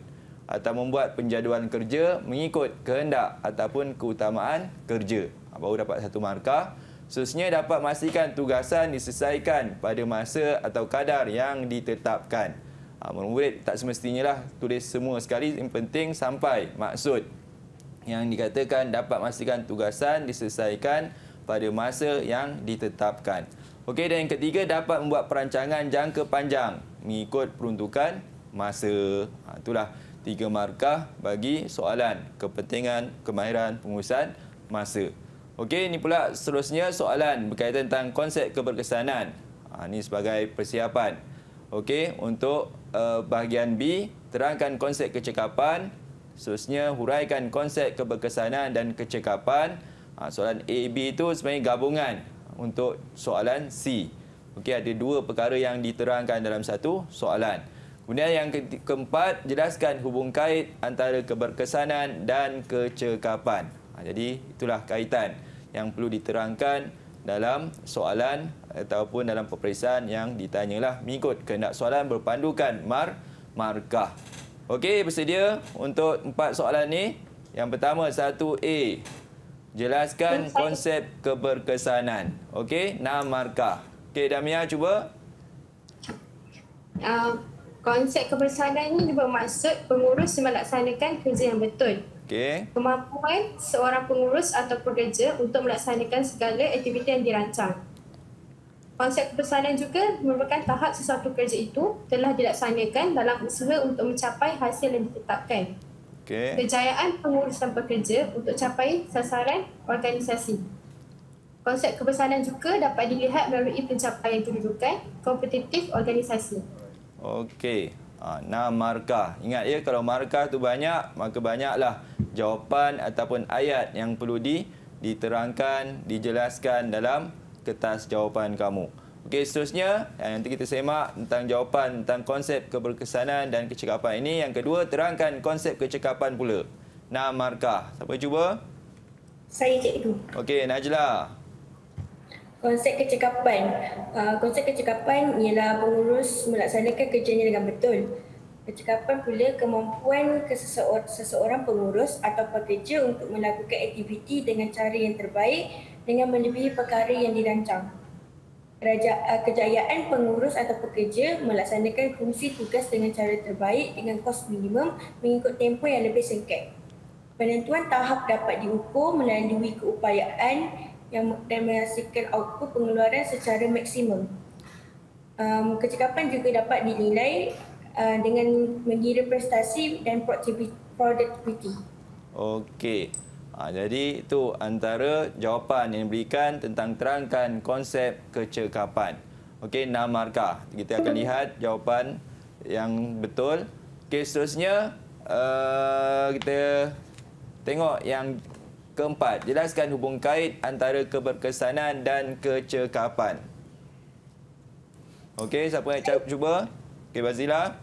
atau membuat penjadualan kerja mengikut kehendak ataupun keutamaan kerja. Ha, baru dapat satu markah. Seterusnya, dapat memastikan tugasan diselesaikan pada masa atau kadar yang ditetapkan. Ha, murid tak semestinya lah tulis semua sekali. Yang penting sampai maksud yang dikatakan dapat memastikan tugasan diselesaikan pada masa yang ditetapkan. Okey dan yang ketiga dapat membuat perancangan jangka panjang mengikut peruntukan masa. Ha, itulah tiga markah bagi soalan kepentingan kemahiran pengurusan masa. Okey ini pula seterusnya soalan berkaitan tentang konsep keberkesanan. Ha, ini sebagai persiapan. Okey untuk uh, bahagian B terangkan konsep kecekapan seterusnya huraikan konsep keberkesanan dan kecekapan ha, soalan A B itu sebenarnya gabungan untuk soalan C okey ada dua perkara yang diterangkan dalam satu soalan kemudian yang keempat jelaskan hubung kait antara keberkesanan dan kecekapan ha, jadi itulah kaitan yang perlu diterangkan dalam soalan ataupun dalam peperiksaan yang ditanyalah mengikut kehendak soalan berpandukan mar markah Okey, bersedia untuk empat soalan ni. Yang pertama, satu a Jelaskan konsep keberkesanan. Okey, 6 markah. Okey, Damia cuba. Uh, konsep keberkesanan ini bermaksud pengurus melaksanakan kerja yang betul. Okay. Kemampuan seorang pengurus atau pekerja untuk melaksanakan segala aktiviti yang dirancang konsep kebesaran juga merupakan tahap sesuatu kerja itu telah dilaksanakan dalam usaha untuk mencapai hasil yang ditetapkan. Okay. Kejayaan pengurusan pekerja untuk capai sasaran organisasi. Konsep kebesaran juga dapat dilihat melalui pencapaian kedudukan kompetitif organisasi. Okey. Ha, nah markah. Ingat ya, kalau markah tu banyak, maka banyaklah jawapan ataupun ayat yang perlu di, diterangkan, dijelaskan dalam kertas jawapan kamu. Okey, seterusnya eh, nanti kita semak tentang jawapan tentang konsep keberkesanan dan kecekapan ini. Yang kedua, terangkan konsep kecekapan pula. Nah, markah. Siapa cuba? Saya cikgu. Okey, Najla. Konsep kecekapan. Eh, konsep kecekapan ialah pengurus melaksanakan kerjanya dengan betul. Kecekapan pula kemampuan seseorang pengurus atau pekerja untuk melakukan aktiviti dengan cara yang terbaik dengan melebihi perkara yang dirancang. Keraja- eh, kejayaan pengurus atau pekerja melaksanakan fungsi tugas dengan cara terbaik dengan kos minimum mengikut tempoh yang lebih singkat. Penentuan tahap dapat diukur melalui keupayaan yang dan menghasilkan output pengeluaran secara maksimum. Um, kecekapan juga dapat dinilai uh, dengan mengira prestasi dan productivity. Okey, Ha, jadi itu antara jawapan yang diberikan tentang terangkan konsep kecekapan. Okey, enam markah. Kita akan lihat jawapan yang betul. Okey, seterusnya uh, kita tengok yang keempat. Jelaskan hubung kait antara keberkesanan dan kecekapan. Okey, siapa nak cuba? Okey, Bazila.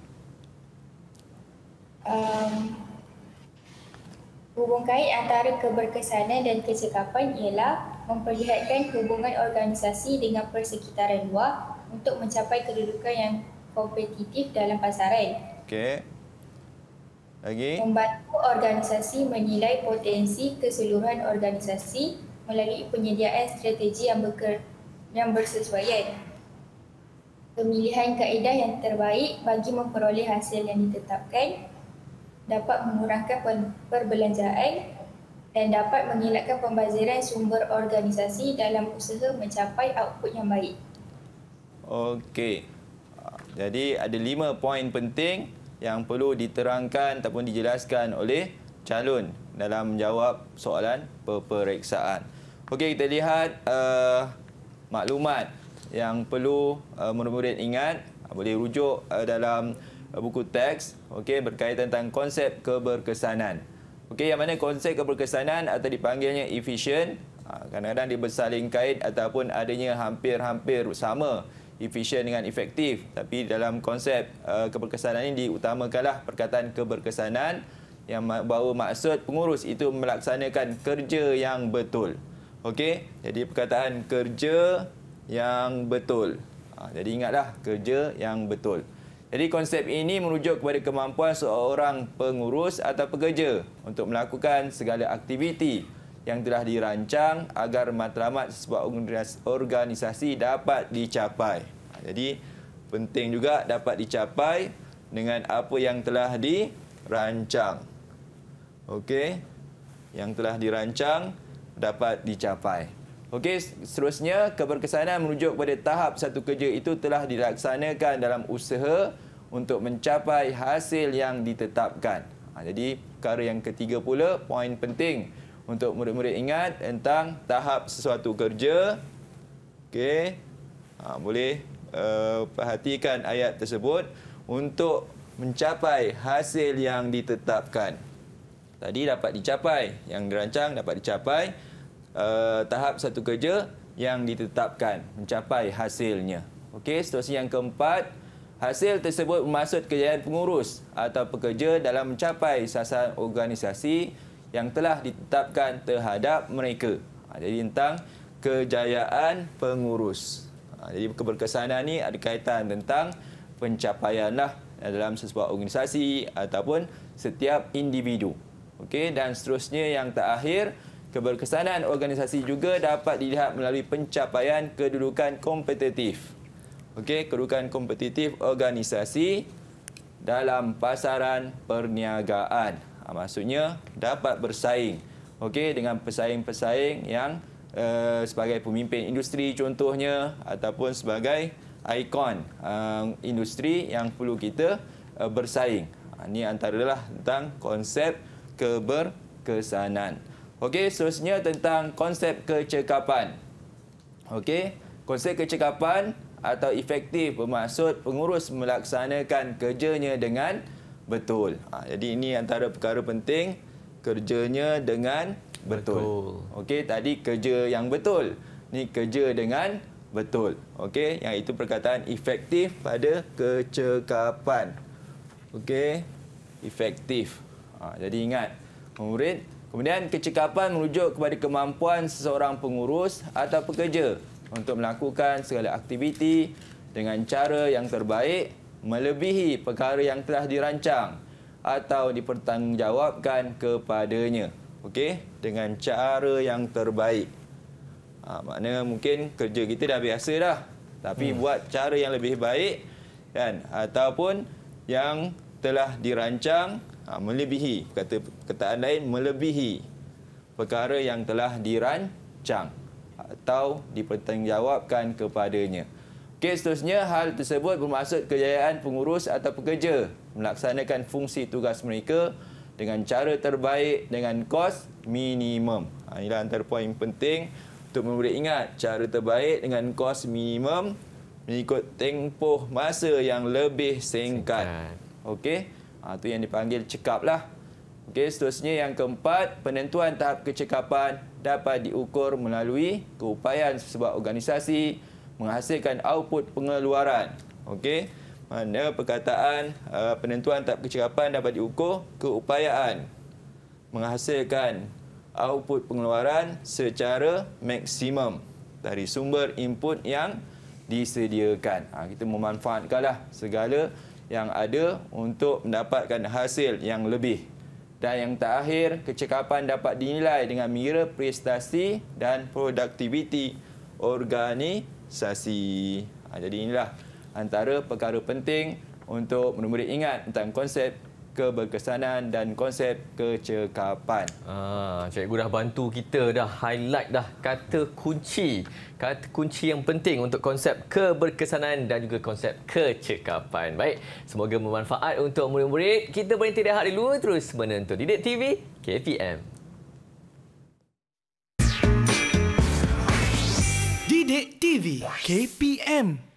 Um, Hubung kait antara keberkesanan dan kecekapan ialah memperlihatkan hubungan organisasi dengan persekitaran luar untuk mencapai kedudukan yang kompetitif dalam pasaran. Okey. Lagi. Membantu organisasi menilai potensi keseluruhan organisasi melalui penyediaan strategi yang, berker- yang bersesuaian. Pemilihan kaedah yang terbaik bagi memperoleh hasil yang ditetapkan dapat mengurangkan perbelanjaan dan dapat mengelakkan pembaziran sumber organisasi dalam usaha mencapai output yang baik. Okey. Jadi ada lima poin penting yang perlu diterangkan ataupun dijelaskan oleh calon dalam menjawab soalan peperiksaan. Okey, kita lihat uh, maklumat yang perlu uh, murid-murid ingat. Boleh rujuk uh, dalam... Uh, buku teks okey berkaitan tentang konsep keberkesanan. Okey yang mana konsep keberkesanan atau dipanggilnya efficient uh, kadang-kadang dia bersaling kait ataupun adanya hampir-hampir sama efficient dengan efektif tapi dalam konsep uh, keberkesanan ini diutamakanlah perkataan keberkesanan yang bawa maksud pengurus itu melaksanakan kerja yang betul. Okey, jadi perkataan kerja yang betul. Jadi ingatlah kerja yang betul. Jadi konsep ini merujuk kepada kemampuan seorang pengurus atau pekerja untuk melakukan segala aktiviti yang telah dirancang agar matlamat sebuah organisasi dapat dicapai. Jadi penting juga dapat dicapai dengan apa yang telah dirancang. Okey, yang telah dirancang dapat dicapai. Okey, seterusnya keberkesanan merujuk kepada tahap satu kerja itu telah dilaksanakan dalam usaha untuk mencapai hasil yang ditetapkan. Ha, jadi perkara yang ketiga pula, poin penting untuk murid-murid ingat tentang tahap sesuatu kerja. Okey, ha, boleh uh, perhatikan ayat tersebut untuk mencapai hasil yang ditetapkan. Tadi dapat dicapai, yang dirancang dapat dicapai uh, tahap satu kerja yang ditetapkan, mencapai hasilnya. Okey, seterusnya yang keempat, Hasil tersebut bermaksud kejayaan pengurus atau pekerja dalam mencapai sasaran organisasi yang telah ditetapkan terhadap mereka. Ha, jadi tentang kejayaan pengurus. Ha, jadi keberkesanan ini ada kaitan tentang pencapaianlah dalam sesebuah organisasi ataupun setiap individu. Okey dan seterusnya yang terakhir keberkesanan organisasi juga dapat dilihat melalui pencapaian kedudukan kompetitif. Okey, kerugian kompetitif organisasi dalam pasaran perniagaan. Ha, maksudnya dapat bersaing. Okey, dengan pesaing-pesaing yang uh, sebagai pemimpin industri contohnya ataupun sebagai ikon uh, industri yang perlu kita uh, bersaing. Ha, ah, ini antaralah tentang konsep keberkesanan. Okey, seterusnya tentang konsep kecekapan. Okey, konsep kecekapan atau efektif bermaksud pengurus melaksanakan kerjanya dengan betul. Ha, jadi ini antara perkara penting kerjanya dengan betul. betul. Okey, tadi kerja yang betul. Ni kerja dengan betul. Okey, yang itu perkataan efektif pada kecekapan. Okey, efektif. Ha, jadi ingat, murid. Kemudian kecekapan merujuk kepada kemampuan seseorang pengurus atau pekerja untuk melakukan segala aktiviti dengan cara yang terbaik melebihi perkara yang telah dirancang atau dipertanggungjawabkan kepadanya. Okey, dengan cara yang terbaik. Ha, maknanya mungkin kerja kita dah biasa dah. Tapi hmm. buat cara yang lebih baik kan ataupun yang telah dirancang ha, melebihi kata kataan lain melebihi perkara yang telah dirancang atau dipertanggungjawabkan kepadanya. Okey, seterusnya hal tersebut bermaksud kejayaan pengurus atau pekerja melaksanakan fungsi tugas mereka dengan cara terbaik dengan kos minimum. Ha, Ini adalah antara poin penting untuk memberi ingat cara terbaik dengan kos minimum mengikut tempoh masa yang lebih singkat. Okey, itu ha, yang dipanggil cekap Okey, seterusnya yang keempat, penentuan tahap kecekapan dapat diukur melalui keupayaan sebuah organisasi menghasilkan output pengeluaran. Okey. Mana perkataan uh, penentuan tahap kecekapan dapat diukur keupayaan menghasilkan output pengeluaran secara maksimum dari sumber input yang disediakan. Ha, kita memanfaatkanlah segala yang ada untuk mendapatkan hasil yang lebih. Dan yang terakhir, kecekapan dapat dinilai dengan mengira prestasi dan produktiviti organisasi. Ha, jadi inilah antara perkara penting untuk murid-murid ingat tentang konsep keberkesanan dan konsep kecekapan. Ah, cikgu dah bantu kita dah highlight dah kata kunci. Kata kunci yang penting untuk konsep keberkesanan dan juga konsep kecekapan. Baik, semoga bermanfaat untuk murid-murid. Kita berhenti hari dulu terus menonton Didik TV KPM. Didik TV KPM.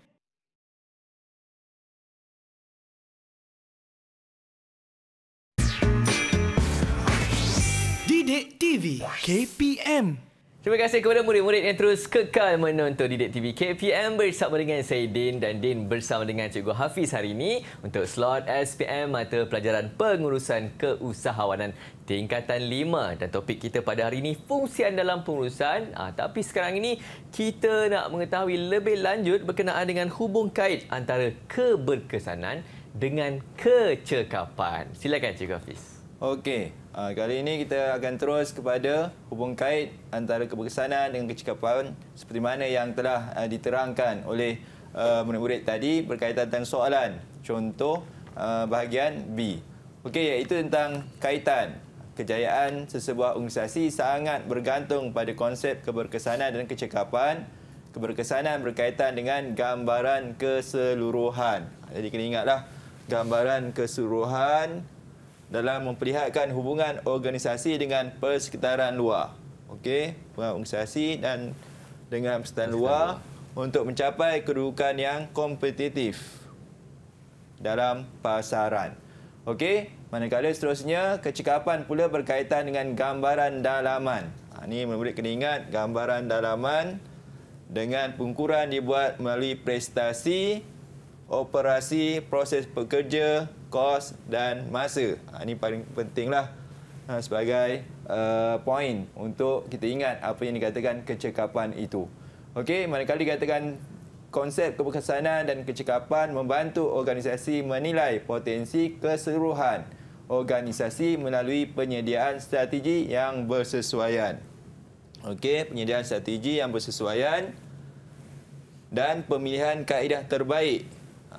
Didik TV KPM. Terima kasih kepada murid-murid yang terus kekal menonton Didik TV KPM bersama dengan saya Din dan Din bersama dengan Cikgu Hafiz hari ini untuk slot SPM mata pelajaran pengurusan keusahawanan tingkatan 5 dan topik kita pada hari ini fungsi dalam pengurusan ah, tapi sekarang ini kita nak mengetahui lebih lanjut berkenaan dengan hubung kait antara keberkesanan dengan kecekapan. Silakan Cikgu Hafiz. Okey, Ah, kali ini kita akan terus kepada hubung kait antara keberkesanan dengan kecekapan seperti mana yang telah ah, diterangkan oleh ah, murid-murid tadi berkaitan dengan soalan. Contoh bahagian B. Okey, iaitu tentang kaitan kejayaan sesebuah organisasi sangat bergantung pada konsep keberkesanan dan kecekapan. Keberkesanan berkaitan dengan gambaran keseluruhan. Jadi kena ingatlah gambaran keseluruhan dalam memperlihatkan hubungan organisasi dengan persekitaran luar. Okey, hubungan organisasi dan dengan persekitaran luar, untuk mencapai kedudukan yang kompetitif dalam pasaran. Okey, manakala seterusnya kecekapan pula berkaitan dengan gambaran dalaman. Ha, ini memberi murid kena ingat gambaran dalaman dengan pengukuran dibuat melalui prestasi, operasi, proses pekerja, kos dan masa. Ha, ini paling pentinglah ha, sebagai uh, poin untuk kita ingat apa yang dikatakan kecekapan itu. Okey, manakala dikatakan konsep keperkasanan dan kecekapan membantu organisasi menilai potensi keseluruhan organisasi melalui penyediaan strategi yang bersesuaian. Okey, penyediaan strategi yang bersesuaian dan pemilihan kaedah terbaik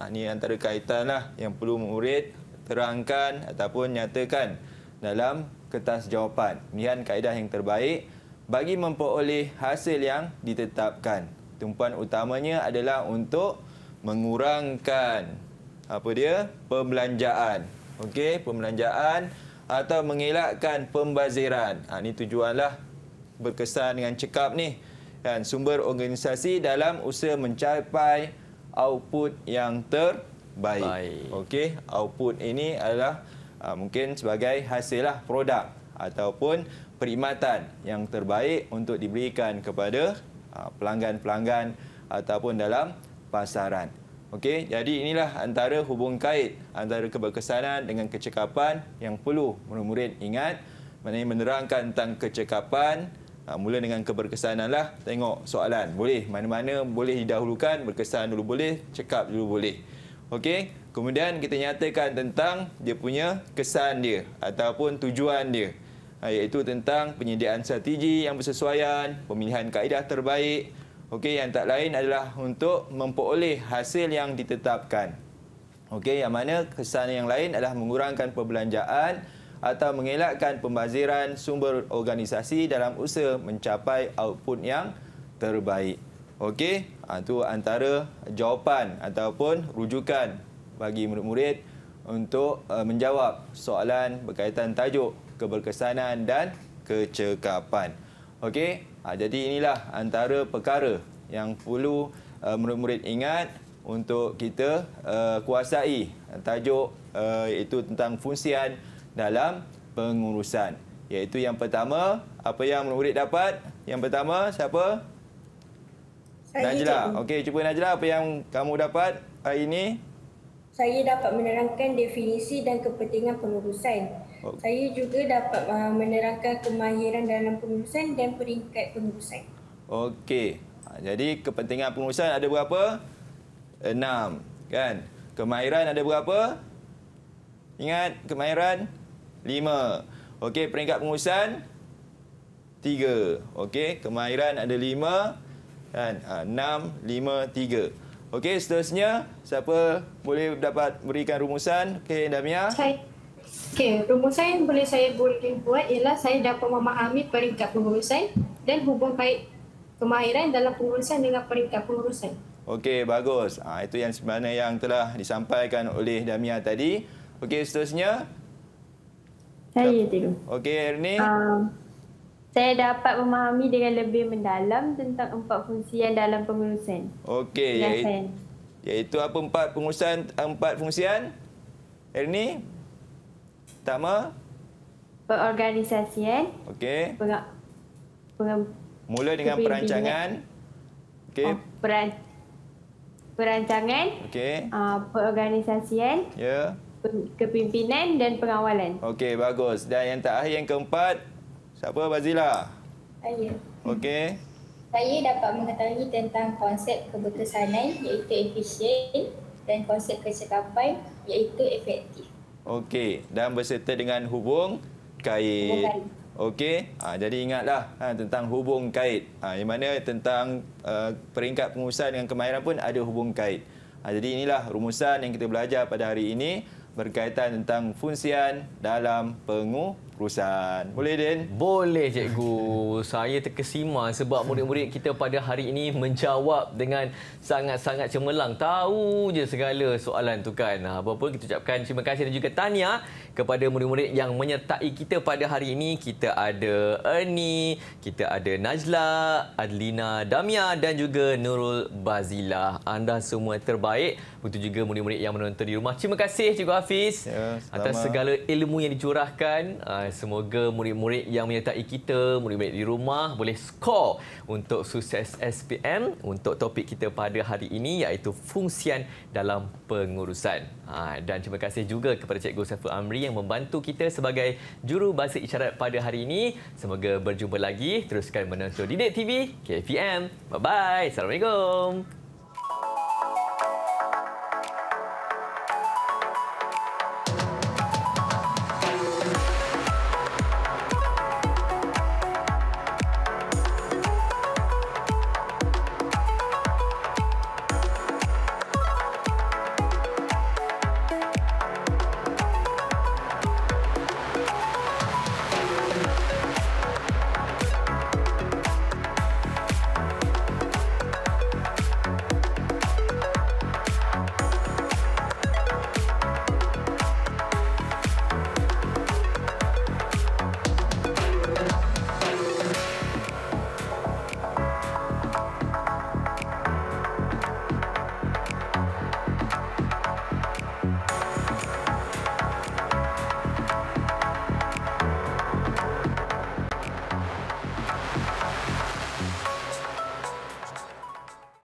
ini ha, antara kaitan lah yang perlu murid terangkan ataupun nyatakan dalam kertas jawapan. Pilihan kaedah yang terbaik bagi memperoleh hasil yang ditetapkan. Tumpuan utamanya adalah untuk mengurangkan apa dia pembelanjaan. Okey, pembelanjaan atau mengelakkan pembaziran. Ha, ini tujuanlah berkesan dengan cekap ni. Dan sumber organisasi dalam usaha mencapai output yang terbaik. Okey, output ini adalah uh, mungkin sebagai hasil lah produk ataupun perkhidmatan yang terbaik untuk diberikan kepada ah, pelanggan-pelanggan uh, ataupun dalam pasaran. Okey, jadi inilah antara hubung kait antara keberkesanan dengan kecekapan yang perlu murid-murid ingat. Menerangkan tentang kecekapan, Ha, mula dengan keberkesanan lah, tengok soalan. Boleh, mana-mana boleh didahulukan, berkesan dulu boleh, cekap dulu boleh. Okey, kemudian kita nyatakan tentang dia punya kesan dia ataupun tujuan dia. Ha, iaitu tentang penyediaan strategi yang bersesuaian, pemilihan kaedah terbaik. Okey, yang tak lain adalah untuk memperoleh hasil yang ditetapkan. Okey, yang mana kesan yang lain adalah mengurangkan perbelanjaan, atau mengelakkan pembaziran sumber organisasi dalam usaha mencapai output yang terbaik. Okey, itu ha, antara jawapan ataupun rujukan bagi murid-murid untuk uh, menjawab soalan berkaitan tajuk keberkesanan dan kecekapan. Okey, ha, jadi inilah antara perkara yang perlu uh, murid-murid ingat untuk kita uh, kuasai tajuk itu tentang fungsian dalam pengurusan. Iaitu yang pertama, apa yang murid dapat? Yang pertama, siapa? Saya Najla. Okey, cuba Najla apa yang kamu dapat hari ini? Saya dapat menerangkan definisi dan kepentingan pengurusan. Oh. Saya juga dapat uh, menerangkan kemahiran dalam pengurusan dan peringkat pengurusan. Okey. Ha, jadi kepentingan pengurusan ada berapa? Enam. Kan? Kemahiran ada berapa? Ingat Kemahiran lima. Okey, peringkat pengurusan tiga. Okey, kemahiran ada lima dan ha, enam, lima, tiga. Okey, seterusnya siapa boleh dapat berikan rumusan? Okey, Damia. Saya. Okey, rumusan yang boleh saya boleh buat ialah saya dapat memahami peringkat pengurusan dan hubung kait kemahiran dalam pengurusan dengan peringkat pengurusan. Okey, bagus. Ha, itu yang sebenarnya yang telah disampaikan oleh Damia tadi. Okey, seterusnya saya tiru. Okey, Erni. Uh, um, saya dapat memahami dengan lebih mendalam tentang empat fungsi yang dalam pengurusan. Okey, iaitu, iaitu apa empat pengurusan, empat fungsian? Erni? Pertama? Perorganisasian. Okey. Peng, peng, Mula dengan perancangan. Okey. Oh, peran, perancangan. Okey. Uh, perorganisasian. Ya. Yeah kepimpinan dan pengawalan. Okey, bagus. Dan yang terakhir yang keempat, siapa Bazila? Saya. Okey. Saya dapat mengetahui tentang konsep keberkesanan iaitu efisien dan konsep kecekapan iaitu efektif. Okey, dan berserta dengan hubung kait. Hubung Okey, ha, jadi ingatlah ha, tentang hubung kait. Ha, yang mana tentang uh, peringkat pengurusan dengan kemahiran pun ada hubung kait. Ha, jadi inilah rumusan yang kita belajar pada hari ini berkaitan tentang fungsian dalam pengu perusahaan. Boleh, Din? Boleh, Cikgu. Saya terkesima sebab murid-murid kita pada hari ini menjawab dengan sangat-sangat cemerlang. Tahu je segala soalan tu kan. Apa pun kita ucapkan terima kasih dan juga tanya kepada murid-murid yang menyertai kita pada hari ini. Kita ada Ernie, kita ada Najla, Adlina Damia dan juga Nurul Bazila. Anda semua terbaik. Untuk juga murid-murid yang menonton di rumah. Terima kasih Cikgu Hafiz ya, atas segala ilmu yang dicurahkan. Ah, semoga murid-murid yang menyertai kita, murid-murid di rumah boleh skor untuk sukses SPM untuk topik kita pada hari ini iaitu fungsian dalam pengurusan. Ha, dan terima kasih juga kepada Cikgu Saiful Amri yang membantu kita sebagai juru bahasa isyarat pada hari ini. Semoga berjumpa lagi. Teruskan menonton Didik TV KPM. Bye-bye. Assalamualaikum.